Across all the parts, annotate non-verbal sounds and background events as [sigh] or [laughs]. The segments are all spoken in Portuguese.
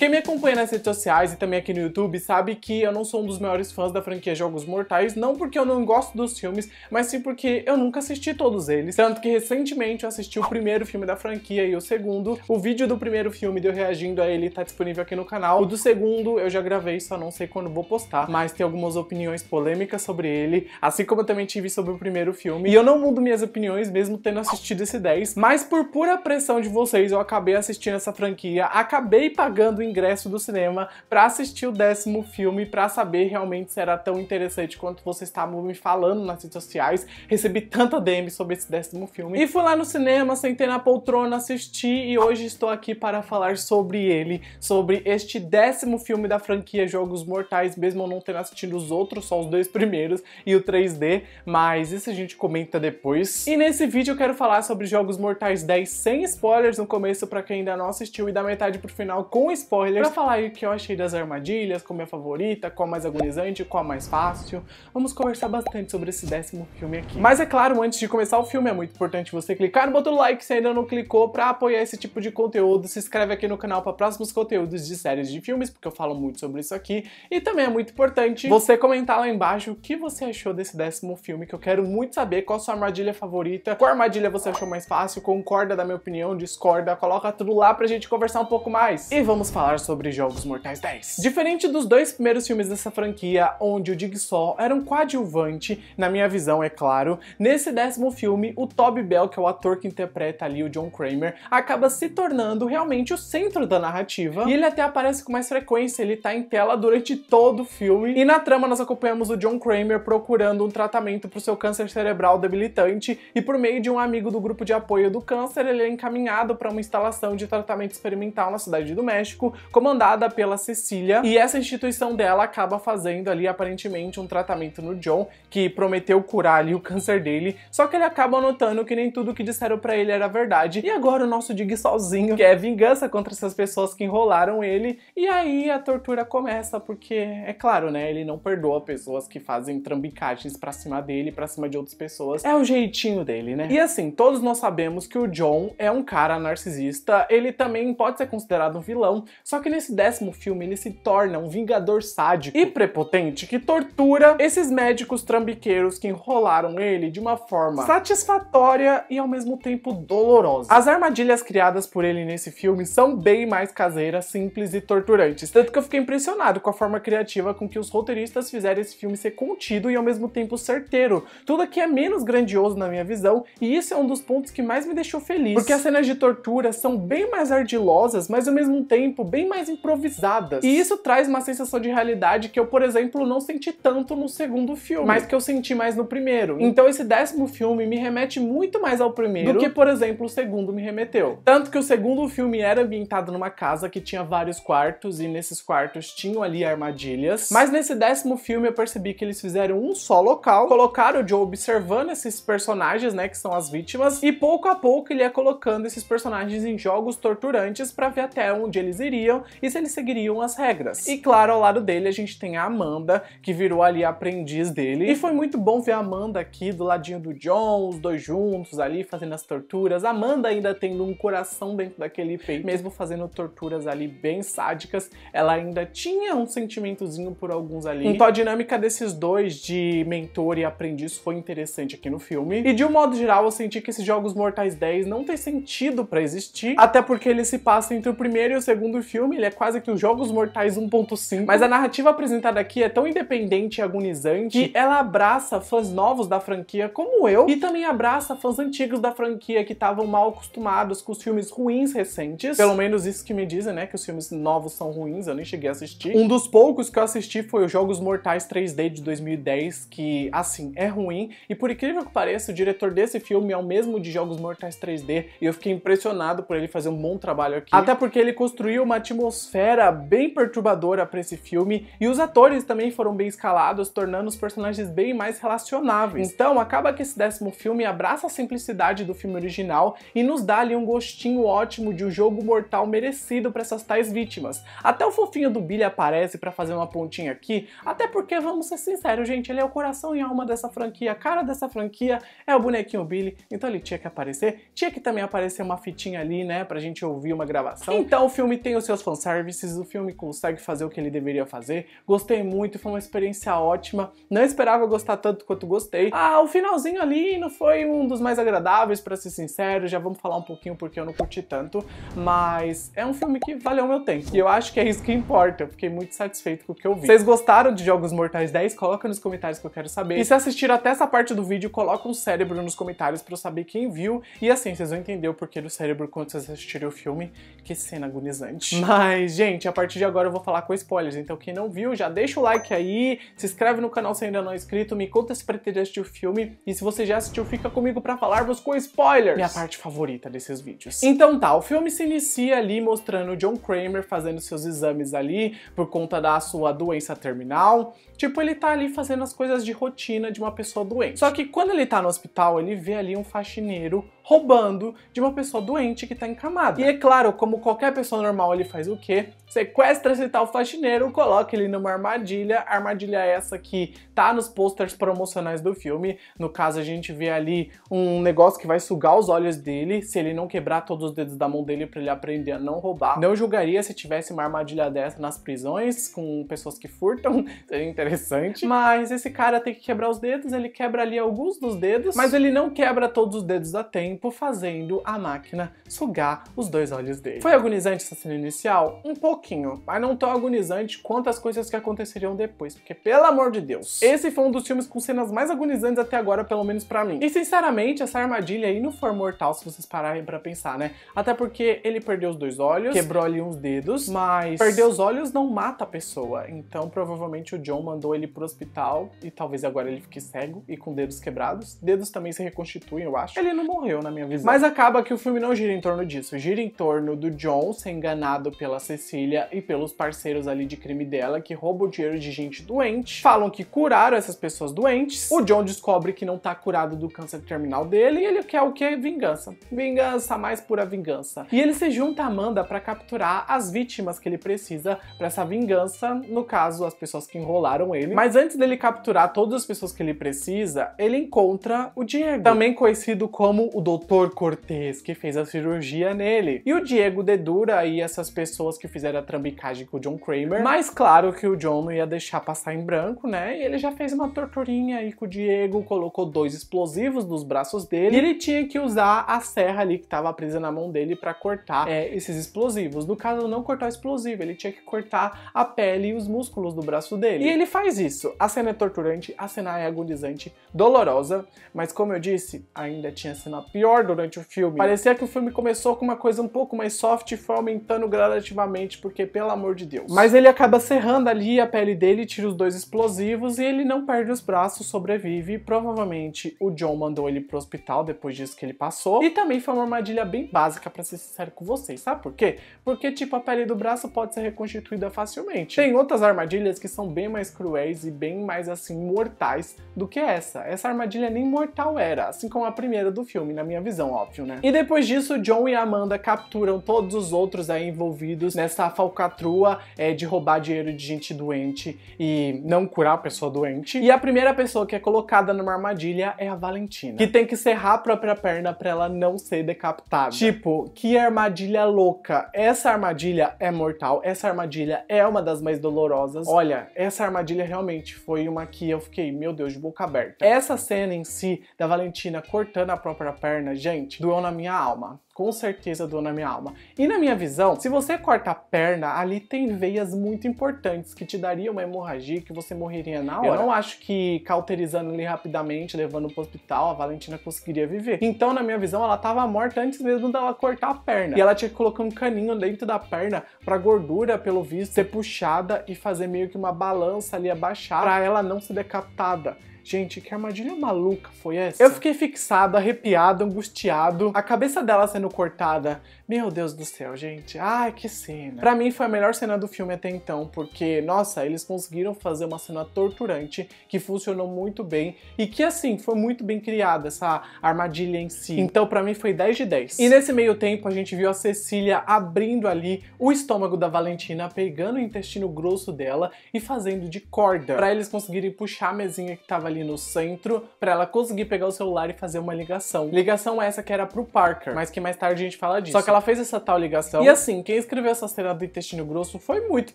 Quem me acompanha nas redes sociais e também aqui no YouTube sabe que eu não sou um dos maiores fãs da franquia Jogos Mortais, não porque eu não gosto dos filmes, mas sim porque eu nunca assisti todos eles. Tanto que recentemente eu assisti o primeiro filme da franquia e o segundo. O vídeo do primeiro filme de eu reagindo a ele tá disponível aqui no canal. O do segundo eu já gravei, só não sei quando vou postar, mas tem algumas opiniões polêmicas sobre ele, assim como eu também tive sobre o primeiro filme. E eu não mudo minhas opiniões mesmo tendo assistido esse 10, mas por pura pressão de vocês eu acabei assistindo essa franquia, acabei pagando em ingresso do cinema para assistir o décimo filme para saber realmente se era tão interessante quanto vocês estavam me falando nas redes sociais. Recebi tanta DM sobre esse décimo filme. E fui lá no cinema, sentei na poltrona, assisti e hoje estou aqui para falar sobre ele, sobre este décimo filme da franquia Jogos Mortais, mesmo eu não tendo assistido os outros, só os dois primeiros e o 3D, mas isso a gente comenta depois. E nesse vídeo eu quero falar sobre Jogos Mortais 10 sem spoilers no começo para quem ainda não assistiu e da metade pro final com spoilers spoilers, é pra falar aí o que eu achei das armadilhas, qual é a minha favorita, qual é a mais agonizante, qual é a mais fácil. Vamos conversar bastante sobre esse décimo filme aqui. Mas é claro, antes de começar o filme, é muito importante você clicar no botão like se ainda não clicou pra apoiar esse tipo de conteúdo. Se inscreve aqui no canal pra próximos conteúdos de séries de filmes, porque eu falo muito sobre isso aqui. E também é muito importante você comentar lá embaixo o que você achou desse décimo filme, que eu quero muito saber qual a sua armadilha favorita, qual armadilha você achou mais fácil, concorda da minha opinião, discorda, coloca tudo lá pra gente conversar um pouco mais. E vamos falar falar sobre Jogos Mortais 10. Diferente dos dois primeiros filmes dessa franquia, onde o Jigsaw era um coadjuvante, na minha visão, é claro, nesse décimo filme, o Toby Bell, que é o ator que interpreta ali o John Kramer, acaba se tornando realmente o centro da narrativa, e ele até aparece com mais frequência, ele tá em tela durante todo o filme, e na trama nós acompanhamos o John Kramer procurando um tratamento para o seu câncer cerebral debilitante, e por meio de um amigo do grupo de apoio do câncer, ele é encaminhado para uma instalação de tratamento experimental na cidade do México, comandada pela Cecília, e essa instituição dela acaba fazendo ali aparentemente um tratamento no John, que prometeu curar ali o câncer dele, só que ele acaba notando que nem tudo que disseram para ele era verdade. E agora o nosso Dig sozinho quer vingança contra essas pessoas que enrolaram ele, e aí a tortura começa, porque é claro, né, ele não perdoa pessoas que fazem trambicagens para cima dele, para cima de outras pessoas. É o jeitinho dele, né? E assim, todos nós sabemos que o John é um cara narcisista, ele também pode ser considerado um vilão, só que nesse décimo filme ele se torna um vingador sádico e prepotente que tortura esses médicos trambiqueiros que enrolaram ele de uma forma satisfatória e ao mesmo tempo dolorosa. As armadilhas criadas por ele nesse filme são bem mais caseiras, simples e torturantes. Tanto que eu fiquei impressionado com a forma criativa com que os roteiristas fizeram esse filme ser contido e ao mesmo tempo certeiro. Tudo aqui é menos grandioso na minha visão e isso é um dos pontos que mais me deixou feliz. Porque as cenas de tortura são bem mais ardilosas, mas ao mesmo tempo bem mais improvisadas. E isso traz uma sensação de realidade que eu, por exemplo, não senti tanto no segundo filme, mas que eu senti mais no primeiro. Então esse décimo filme me remete muito mais ao primeiro do que, por exemplo, o segundo me remeteu. Tanto que o segundo filme era ambientado numa casa que tinha vários quartos e nesses quartos tinham ali armadilhas. Mas nesse décimo filme eu percebi que eles fizeram um só local, colocaram o Joe observando esses personagens, né, que são as vítimas, e pouco a pouco ele ia colocando esses personagens em jogos torturantes para ver até onde eles iriam seguiriam e se eles seguiriam as regras. E claro, ao lado dele a gente tem a Amanda, que virou ali a aprendiz dele. E foi muito bom ver a Amanda aqui do ladinho do John, os dois juntos ali fazendo as torturas. A Amanda ainda tendo um coração dentro daquele peito, mesmo fazendo torturas ali bem sádicas, ela ainda tinha um sentimentozinho por alguns ali. Então a dinâmica desses dois de mentor e aprendiz foi interessante aqui no filme. E de um modo geral, eu senti que esses jogos Mortais 10 não tem sentido para existir, até porque eles se passam entre o primeiro e o segundo filme, ele é quase que os Jogos Mortais 1.5, mas a narrativa apresentada aqui é tão independente e agonizante que ela abraça fãs novos da franquia, como eu, e também abraça fãs antigos da franquia que estavam mal acostumados com os filmes ruins recentes. Pelo menos isso que me dizem, né, que os filmes novos são ruins, eu nem cheguei a assistir. Um dos poucos que eu assisti foi os Jogos Mortais 3D de 2010, que, assim, é ruim, e por incrível que pareça, o diretor desse filme é o mesmo de Jogos Mortais 3D, e eu fiquei impressionado por ele fazer um bom trabalho aqui. Até porque ele construiu uma atmosfera bem perturbadora para esse filme e os atores também foram bem escalados, tornando os personagens bem mais relacionáveis. Então, acaba que esse décimo filme abraça a simplicidade do filme original e nos dá ali um gostinho ótimo de um jogo mortal merecido para essas tais vítimas. Até o fofinho do Billy aparece para fazer uma pontinha aqui, até porque, vamos ser sinceros, gente, ele é o coração e alma dessa franquia, a cara dessa franquia é o bonequinho Billy, então ele tinha que aparecer, tinha que também aparecer uma fitinha ali, né, pra gente ouvir uma gravação. Então o filme tem o seu seus fanservices, o filme consegue fazer o que ele deveria fazer. Gostei muito, foi uma experiência ótima. Não esperava gostar tanto quanto gostei. Ah, o finalzinho ali não foi um dos mais agradáveis, para ser sincero. Já vamos falar um pouquinho porque eu não curti tanto. Mas é um filme que valeu o meu tempo. E eu acho que é isso que importa. Eu fiquei muito satisfeito com o que eu vi. Vocês gostaram de Jogos Mortais 10? Coloca nos comentários que eu quero saber. E se assistiram até essa parte do vídeo, coloca um cérebro nos comentários para eu saber quem viu. E assim, vocês vão entender o porquê do cérebro quando vocês assistirem o filme. Que cena agonizante. Mas, gente, a partir de agora eu vou falar com spoilers, então quem não viu, já deixa o like aí, se inscreve no canal se ainda não é inscrito, me conta se pretende assistir o filme, e se você já assistiu, fica comigo para falarmos com spoilers! Minha parte favorita desses vídeos. Então tá, o filme se inicia ali mostrando John Kramer fazendo seus exames ali, por conta da sua doença terminal, tipo, ele tá ali fazendo as coisas de rotina de uma pessoa doente. Só que quando ele tá no hospital, ele vê ali um faxineiro roubando de uma pessoa doente que tá encamada. E é claro, como qualquer pessoa normal, ele faz o quê? Sequestra esse tal faxineiro, coloca ele numa armadilha, armadilha é essa que tá nos posters promocionais do filme. No caso, a gente vê ali um negócio que vai sugar os olhos dele, se ele não quebrar todos os dedos da mão dele para ele aprender a não roubar. Não julgaria se tivesse uma armadilha dessa nas prisões, com pessoas que furtam, seria [laughs] é interessante. Mas esse cara tem que quebrar os dedos, ele quebra ali alguns dos dedos, mas ele não quebra todos os dedos a tempo, fazendo a máquina sugar os dois olhos dele. Foi agonizante essa cena inicial inicial? Um pouquinho, mas não tão agonizante quanto as coisas que aconteceriam depois, porque pelo amor de Deus, esse foi um dos filmes com cenas mais agonizantes até agora, pelo menos para mim. E sinceramente, essa armadilha aí não foi mortal se vocês pararem para pensar, né? Até porque ele perdeu os dois olhos, quebrou ali uns dedos, mas perder os olhos não mata a pessoa, então provavelmente o John mandou ele pro hospital e talvez agora ele fique cego e com dedos quebrados. Dedos também se reconstituem, eu acho. Ele não morreu, na minha visão. Mas acaba que o filme não gira em torno disso, gira em torno do John ser enganado pela Cecília e pelos parceiros ali de crime dela que roubam dinheiro de gente doente. Falam que curaram essas pessoas doentes. O John descobre que não tá curado do câncer terminal dele e ele quer o que? Vingança. Vingança, mais pura vingança. E ele se junta a Amanda para capturar as vítimas que ele precisa para essa vingança, no caso, as pessoas que enrolaram ele. Mas antes dele capturar todas as pessoas que ele precisa, ele encontra o Diego, também conhecido como o Dr. Cortez, que fez a cirurgia nele. E o Diego dedura aí essas pessoas que fizeram a trambicagem com o John Kramer. Mas claro que o John não ia deixar passar em branco, né? E ele já fez uma torturinha aí com o Diego, colocou dois explosivos nos braços dele. E ele tinha que usar a serra ali que tava presa na mão dele para cortar é, esses explosivos. No caso, não cortar o explosivo, ele tinha que cortar a pele e os músculos do braço dele. E ele faz isso. A cena é torturante, a cena é agonizante, dolorosa, mas como eu disse, ainda tinha cena pior durante o filme. Parecia que o filme começou com uma coisa um pouco mais soft e foi aumentando o gradativamente, porque pelo amor de Deus. Mas ele acaba serrando ali a pele dele, tira os dois explosivos e ele não perde os braços, sobrevive. Provavelmente o John mandou ele pro hospital depois disso que ele passou. E também foi uma armadilha bem básica, para ser sincero com vocês, sabe por quê? Porque, tipo, a pele do braço pode ser reconstituída facilmente. Tem outras armadilhas que são bem mais cruéis e bem mais, assim, mortais do que essa. Essa armadilha nem mortal era, assim como a primeira do filme, na minha visão, óbvio, né? E depois disso, John e Amanda capturam todos os outros aí envolvidos envolvidos nessa falcatrua é, de roubar dinheiro de gente doente e não curar a pessoa doente. E a primeira pessoa que é colocada numa armadilha é a Valentina, que tem que serrar a própria perna para ela não ser decapitada. Tipo, que armadilha louca! Essa armadilha é mortal, essa armadilha é uma das mais dolorosas. Olha, essa armadilha realmente foi uma que eu fiquei, meu Deus, de boca aberta. Essa cena em si, da Valentina cortando a própria perna, gente, doeu na minha alma com certeza doa minha alma. E na minha visão, se você corta a perna, ali tem veias muito importantes que te daria uma hemorragia que você morreria na hora. Eu não acho que cauterizando ele rapidamente, levando pro hospital, a Valentina conseguiria viver. Então, na minha visão, ela tava morta antes mesmo dela cortar a perna. E ela tinha que colocar um caninho dentro da perna pra gordura, pelo visto, ser puxada e fazer meio que uma balança ali abaixar pra ela não ser decapitada. Gente, que armadilha maluca foi essa? Eu fiquei fixado, arrepiado, angustiado, a cabeça dela sendo cortada. Meu Deus do céu, gente. Ai, que cena. Pra mim foi a melhor cena do filme até então, porque, nossa, eles conseguiram fazer uma cena torturante que funcionou muito bem e que, assim, foi muito bem criada essa armadilha em si. Então, pra mim foi 10 de 10. E nesse meio tempo, a gente viu a Cecília abrindo ali o estômago da Valentina, pegando o intestino grosso dela e fazendo de corda, pra eles conseguirem puxar a mesinha que tava ali no centro para ela conseguir pegar o celular e fazer uma ligação. Ligação essa que era pro Parker, mas que mais tarde a gente fala disso. Só que ela fez essa tal ligação. E assim, quem escreveu essa cena do intestino grosso foi muito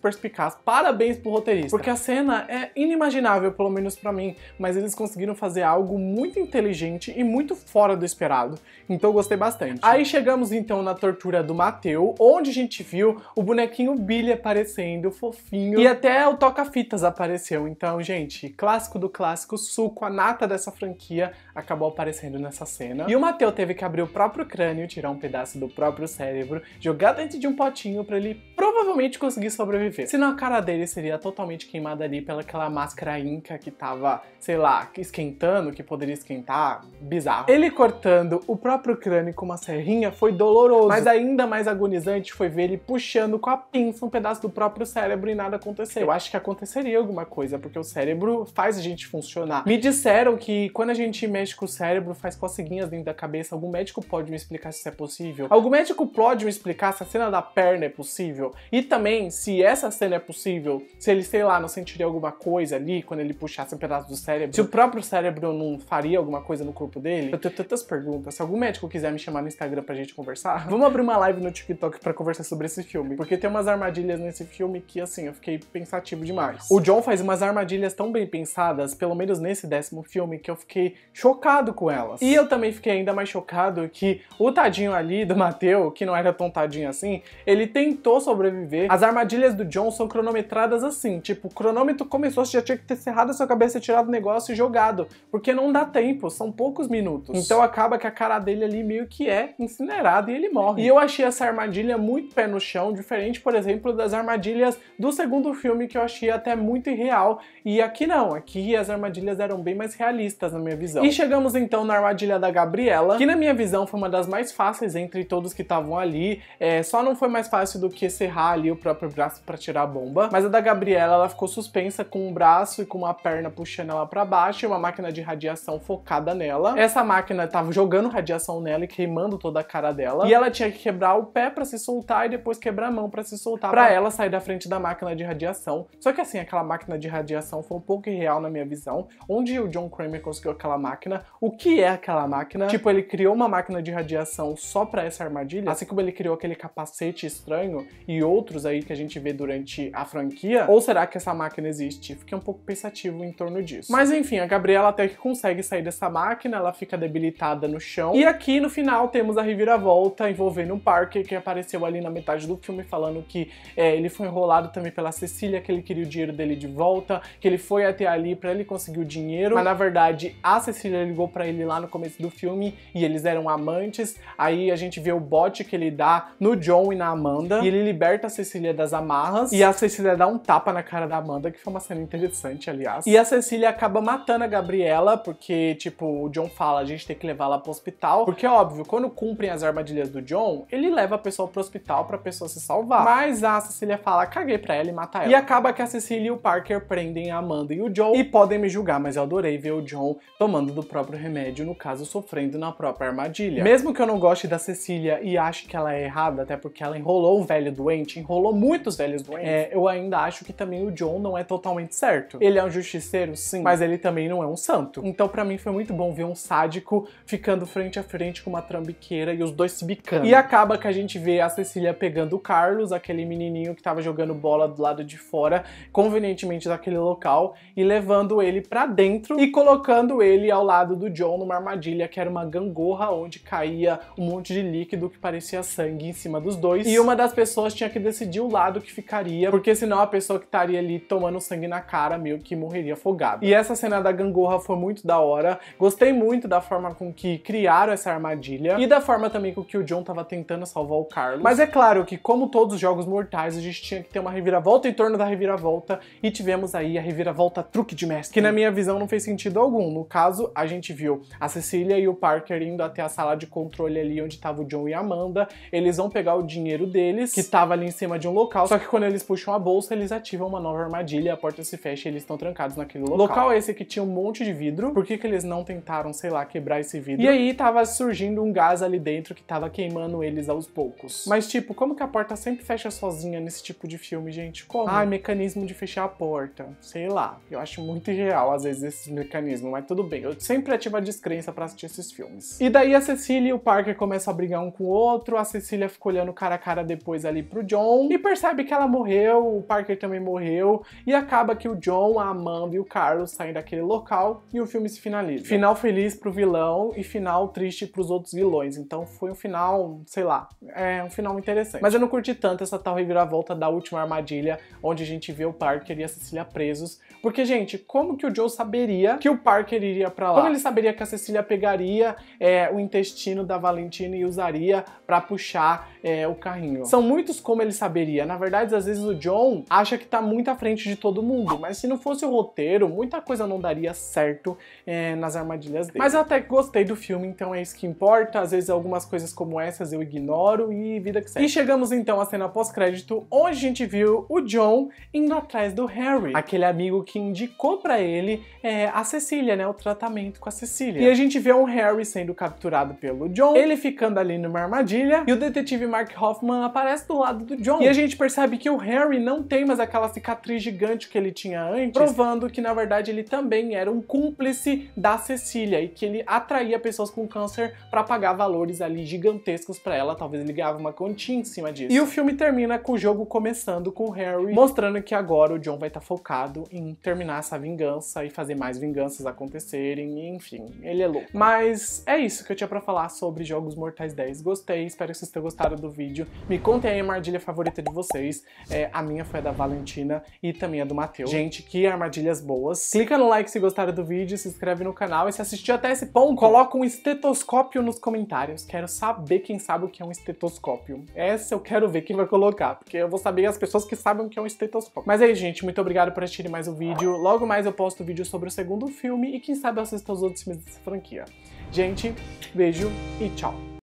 perspicaz. Parabéns pro roteirista. Porque a cena é inimaginável, pelo menos para mim, mas eles conseguiram fazer algo muito inteligente e muito fora do esperado. Então eu gostei bastante. Aí chegamos então na tortura do Mateu, onde a gente viu o bonequinho Billy aparecendo, fofinho, e até o toca-fitas apareceu. Então, gente, clássico do clássico suco, a nata dessa franquia, acabou aparecendo nessa cena. E o Mateu teve que abrir o próprio crânio, tirar um pedaço do próprio cérebro, jogar dentro de um potinho para ele provavelmente conseguir sobreviver. Senão a cara dele seria totalmente queimada ali pelaquela máscara inca que tava, sei lá, esquentando, que poderia esquentar, bizarro. Ele cortando o próprio crânio com uma serrinha foi doloroso, mas ainda mais agonizante foi ver ele puxando com a pinça um pedaço do próprio cérebro e nada aconteceu. Eu acho que aconteceria alguma coisa, porque o cérebro faz a gente funcionar lá. Me disseram que quando a gente mexe com o cérebro, faz coceguinhas dentro da cabeça. Algum médico pode me explicar se isso é possível? Algum médico pode me explicar se a cena da perna é possível? E também, se essa cena é possível, se ele, sei lá, não sentiria alguma coisa ali quando ele puxasse um pedaço do cérebro? Se o próprio cérebro não faria alguma coisa no corpo dele? Eu tenho tantas perguntas. Se algum médico quiser me chamar no Instagram pra gente conversar, [laughs] vamos abrir uma live no TikTok pra conversar sobre esse filme. Porque tem umas armadilhas nesse filme que, assim, eu fiquei pensativo demais. O John faz umas armadilhas tão bem pensadas, pelo menos nesse décimo filme que eu fiquei chocado com elas. E eu também fiquei ainda mais chocado que o tadinho ali do Mateu, que não era tão tadinho assim, ele tentou sobreviver. As armadilhas do John são cronometradas assim, tipo, o cronômetro começou, você já tinha que ter cerrado a sua cabeça, tirado o negócio e jogado, porque não dá tempo, são poucos minutos. Então acaba que a cara dele ali meio que é incinerada e ele morre. E eu achei essa armadilha muito pé no chão, diferente, por exemplo, das armadilhas do segundo filme que eu achei até muito irreal. E aqui não, aqui as armadilhas eram bem mais realistas na minha visão. E chegamos então na armadilha da Gabriela, que na minha visão foi uma das mais fáceis entre todos que estavam ali, é, só não foi mais fácil do que serrar ali o próprio braço para tirar a bomba, mas a da Gabriela ela ficou suspensa com um braço e com uma perna puxando ela para baixo e uma máquina de radiação focada nela. Essa máquina tava jogando radiação nela e queimando toda a cara dela, e ela tinha que quebrar o pé para se soltar e depois quebrar a mão para se soltar para ela sair da frente da máquina de radiação. Só que assim, aquela máquina de radiação foi um pouco irreal na minha visão onde o John Kramer conseguiu aquela máquina, o que é aquela máquina. Tipo, ele criou uma máquina de radiação só para essa armadilha, assim como ele criou aquele capacete estranho e outros aí que a gente vê durante a franquia. Ou será que essa máquina existe? Fiquei um pouco pensativo em torno disso. Mas enfim, a Gabriela até que consegue sair dessa máquina, ela fica debilitada no chão. E aqui no final temos a reviravolta envolvendo um Parker que apareceu ali na metade do filme falando que é, ele foi enrolado também pela Cecília, que ele queria o dinheiro dele de volta, que ele foi até ali para ele conseguir o dinheiro dinheiro, mas na verdade a Cecília ligou para ele lá no começo do filme e eles eram amantes. Aí a gente vê o bote que ele dá no John e na Amanda e ele liberta a Cecília das amarras e a Cecília dá um tapa na cara da Amanda, que foi uma cena interessante, aliás. E a Cecília acaba matando a Gabriela porque, tipo, o John fala a gente tem que levá-la pro hospital, porque óbvio, quando cumprem as armadilhas do John, ele leva a pessoa pro hospital pra pessoa se salvar. Mas a Cecília fala, caguei pra ela e mata ela. E acaba que a Cecília e o Parker prendem a Amanda e o John e podem me julgar, mas eu adorei ver o John tomando do próprio remédio, no caso, sofrendo na própria armadilha. Mesmo que eu não goste da Cecília e ache que ela é errada, até porque ela enrolou o velho doente, enrolou muitos velhos doentes, é, eu ainda acho que também o John não é totalmente certo. Ele é um justiceiro, sim, mas ele também não é um santo. Então, para mim, foi muito bom ver um sádico ficando frente a frente com uma trambiqueira e os dois se bicando. E acaba que a gente vê a Cecília pegando o Carlos, aquele menininho que tava jogando bola do lado de fora, convenientemente daquele local, e levando ele pra dentro e colocando ele ao lado do John numa armadilha que era uma gangorra onde caía um monte de líquido que parecia sangue em cima dos dois. E uma das pessoas tinha que decidir o lado que ficaria, porque senão a pessoa que estaria ali tomando sangue na cara meio que morreria afogada. E essa cena da gangorra foi muito da hora. Gostei muito da forma com que criaram essa armadilha e da forma também com que o John tava tentando salvar o Carlos. Mas é claro que, como todos os jogos mortais, a gente tinha que ter uma reviravolta em torno da reviravolta e tivemos aí a reviravolta truque de mestre, que na minha visão não fez sentido algum. No caso, a gente viu a Cecília e o Parker indo até a sala de controle ali onde tava o John e a Amanda. Eles vão pegar o dinheiro deles, que estava ali em cima de um local, só que quando eles puxam a bolsa, eles ativam uma nova armadilha, a porta se fecha e eles estão trancados naquele local. Local esse que tinha um monte de vidro. Por que que eles não tentaram, sei lá, quebrar esse vidro? E aí tava surgindo um gás ali dentro que tava queimando eles aos poucos. Mas tipo, como que a porta sempre fecha sozinha nesse tipo de filme, gente? Como? Ah, mecanismo de fechar a porta. Sei lá. Eu acho muito irreal. Às vezes esse mecanismo, mas tudo bem. Eu sempre ativo a descrença para assistir esses filmes. E daí a Cecília e o Parker começam a brigar um com o outro, a Cecília fica olhando cara a cara depois ali pro John e percebe que ela morreu, o Parker também morreu, e acaba que o John, a Amanda e o Carlos saem daquele local e o filme se finaliza. Final feliz pro vilão e final triste pros outros vilões. Então foi um final, sei lá, é um final interessante. Mas eu não curti tanto essa tal reviravolta da última armadilha, onde a gente vê o Parker e a Cecília presos. Porque, gente, como que o Joe saberia que o Parker iria para lá? Como ele saberia que a Cecília pegaria é, o intestino da Valentina e usaria para puxar é, o carrinho? São muitos como ele saberia. Na verdade, às vezes o John acha que tá muito à frente de todo mundo, mas se não fosse o roteiro, muita coisa não daria certo é, nas armadilhas dele. Mas eu até gostei do filme, então é isso que importa. Às vezes algumas coisas como essas eu ignoro e vida que segue. E chegamos então à cena pós-crédito, onde a gente viu o John indo atrás do Harry, aquele amigo que indicou para ele é, a Cecília, né? O tratamento com a Cecília. E a gente vê um Harry sendo capturado pelo John, ele ficando ali numa armadilha, e o detetive Mark Hoffman aparece do lado do John. E a gente percebe que o Harry não tem mais aquela cicatriz gigante que ele tinha antes, provando que, na verdade, ele também era um cúmplice da Cecília e que ele atraía pessoas com câncer para pagar valores ali gigantescos para ela, talvez ele ganhava uma continha em cima disso. E o filme termina com o jogo começando com o Harry mostrando que agora o John vai estar tá focado em terminar essa vingança e fazer mais vinganças acontecerem, enfim, ele é louco. É. Mas é isso que eu tinha para falar sobre Jogos Mortais 10. Gostei, espero que vocês tenham gostado do vídeo. Me contem aí a armadilha favorita de vocês. É, a minha foi a da Valentina e também a do Matheus. Gente, que armadilhas boas. Clica no like se gostaram do vídeo, se inscreve no canal e se assistiu até esse ponto, coloca um estetoscópio nos comentários. Quero saber quem sabe o que é um estetoscópio. Essa eu quero ver quem vai colocar, porque eu vou saber as pessoas que sabem o que é um estetoscópio. Mas é isso, gente. Muito obrigado por assistirem mais o um vídeo. Logo mais eu posto vídeo vídeo sobre o segundo filme e quem sabe assista os outros filmes dessa franquia. Gente, beijo e tchau!